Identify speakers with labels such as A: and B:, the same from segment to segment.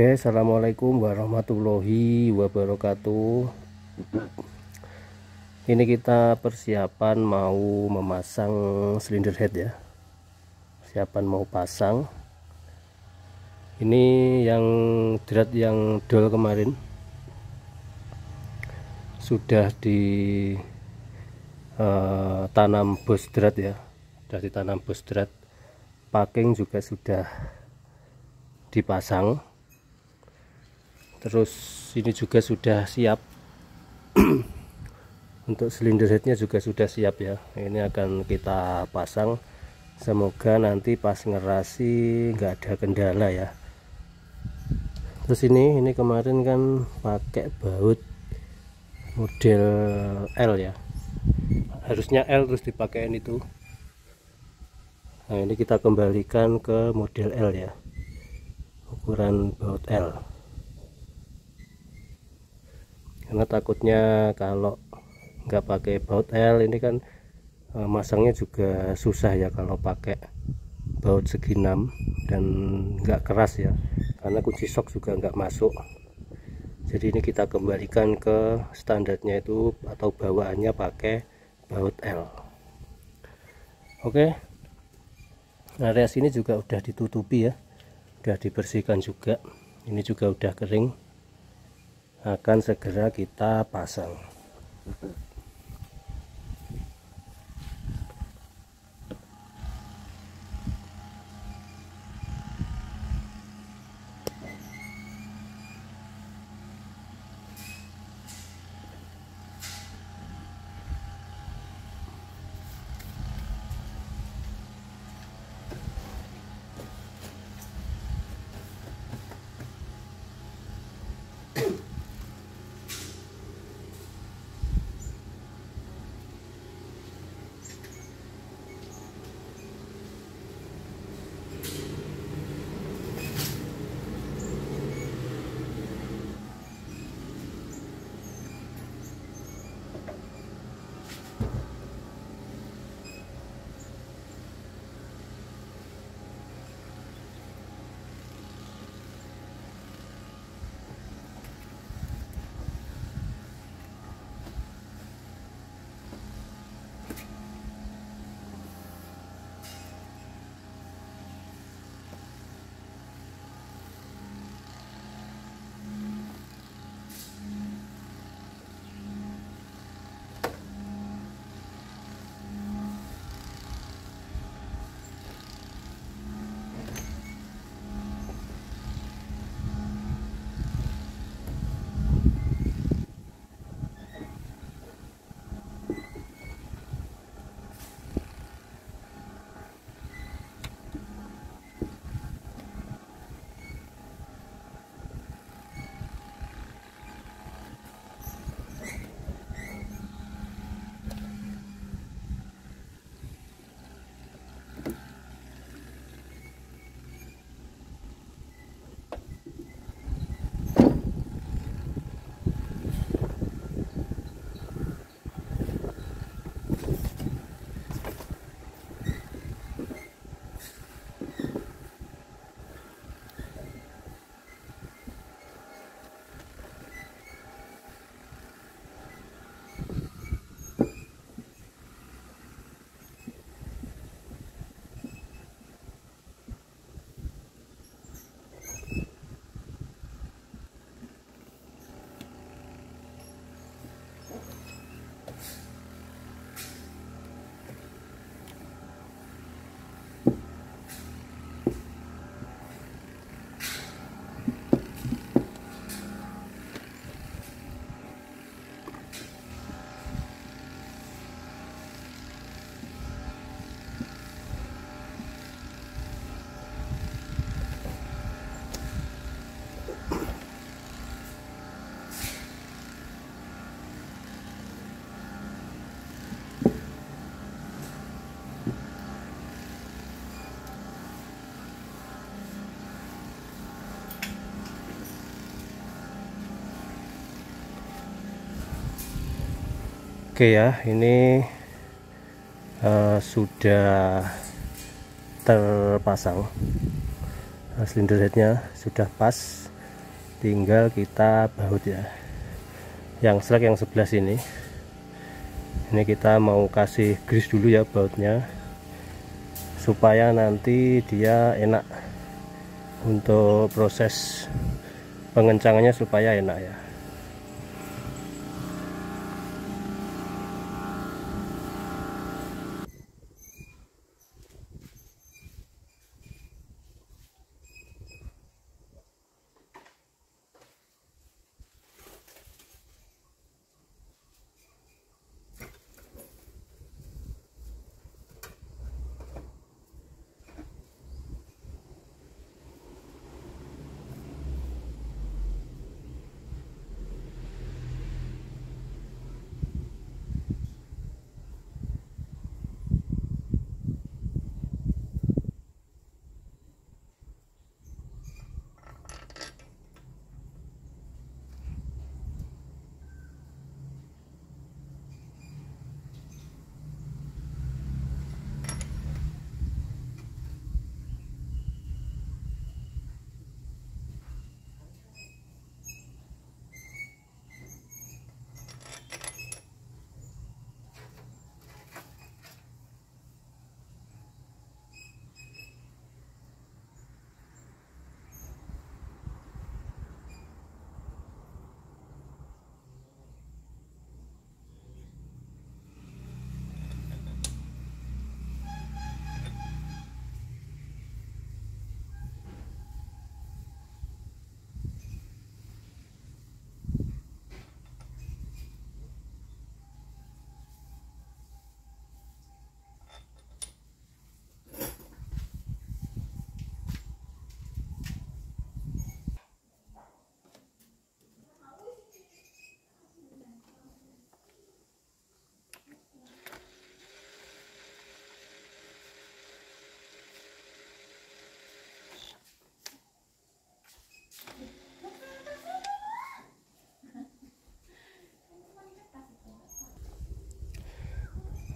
A: Oke, assalamualaikum warahmatullahi wabarakatuh. Ini kita persiapan mau memasang silinder head ya. Persiapan mau pasang. Ini yang drat yang dol kemarin sudah di uh, tanam bos drat ya. Sudah ditanam bus drat. Packing juga sudah dipasang terus ini juga sudah siap untuk silinder headnya juga sudah siap ya ini akan kita pasang semoga nanti pas ngerasi nggak ada kendala ya terus ini ini kemarin kan pakai baut model L ya harusnya L terus dipakai ini tuh. nah ini kita kembalikan ke model L ya ukuran baut L karena takutnya kalau nggak pakai baut L ini kan e, masangnya juga susah ya kalau pakai baut segi 6 dan nggak keras ya karena kunci sok juga nggak masuk jadi ini kita kembalikan ke standarnya itu atau bawaannya pakai baut L oke area sini juga udah ditutupi ya udah dibersihkan juga ini juga udah kering akan segera kita pasang oke ya ini uh, sudah terpasang uh, silinder headnya sudah pas tinggal kita baut ya yang slack yang sebelah sini ini kita mau kasih grease dulu ya bautnya supaya nanti dia enak untuk proses pengencangannya supaya enak ya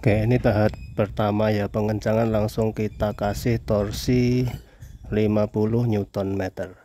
A: Oke ini tahap pertama ya pengencangan langsung kita kasih torsi 50 Newton meter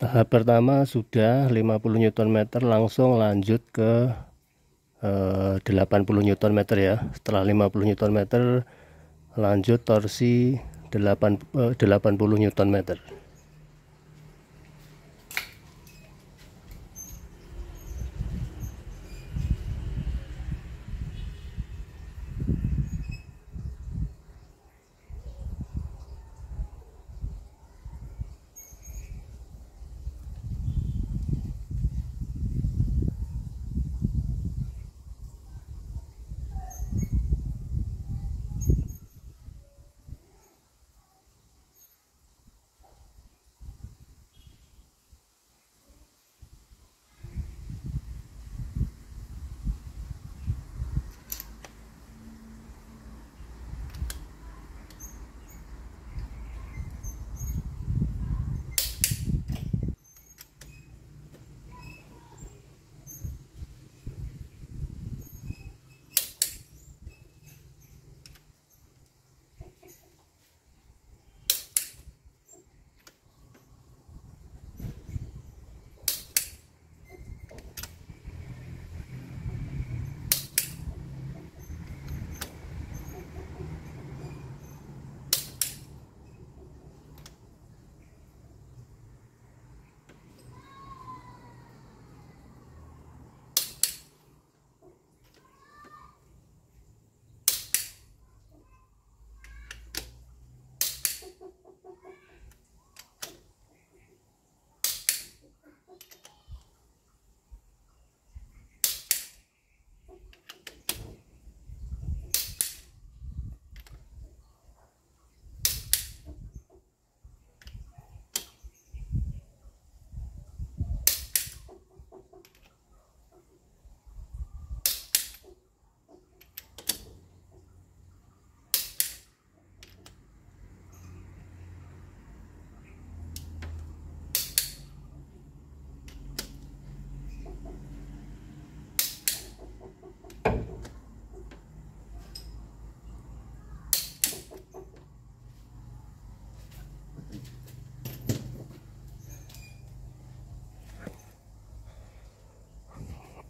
A: Tahap pertama sudah 50 Nm langsung lanjut ke eh, 80 Nm ya. Setelah 50 Nm lanjut torsi 8, eh, 80 Nm.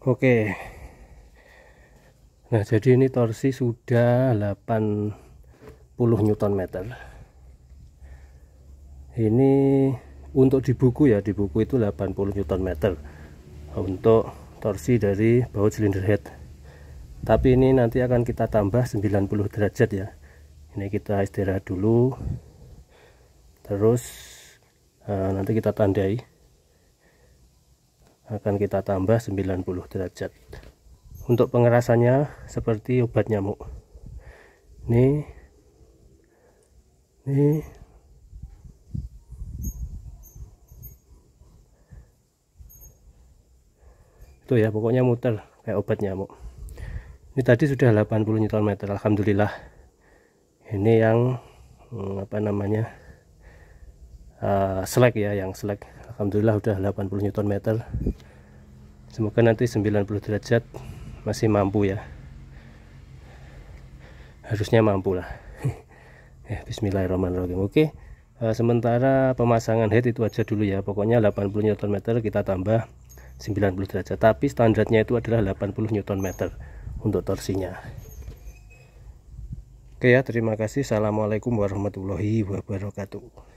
A: Oke. Nah, jadi ini torsi sudah 80 Newton meter. Ini untuk di buku ya, di buku itu 80 Newton meter untuk torsi dari baut silinder head. Tapi ini nanti akan kita tambah 90 derajat ya. Ini kita istirahat dulu. Terus eh, nanti kita tandai akan kita tambah 90 derajat untuk pengerasannya seperti obat nyamuk ini ini itu ya pokoknya muter kayak obat nyamuk ini tadi sudah 80 Nm Alhamdulillah ini yang hmm, apa namanya uh, eh, slack ya yang selek, Alhamdulillah udah 80 Nm semoga nanti 90 derajat masih mampu ya harusnya mampu lah ya, Bismillahirrahmanirrahim oke uh, sementara pemasangan head itu aja dulu ya pokoknya 80 Nm kita tambah 90 derajat tapi standarnya itu adalah 80 Nm untuk torsinya oke ya terima kasih Assalamualaikum warahmatullahi wabarakatuh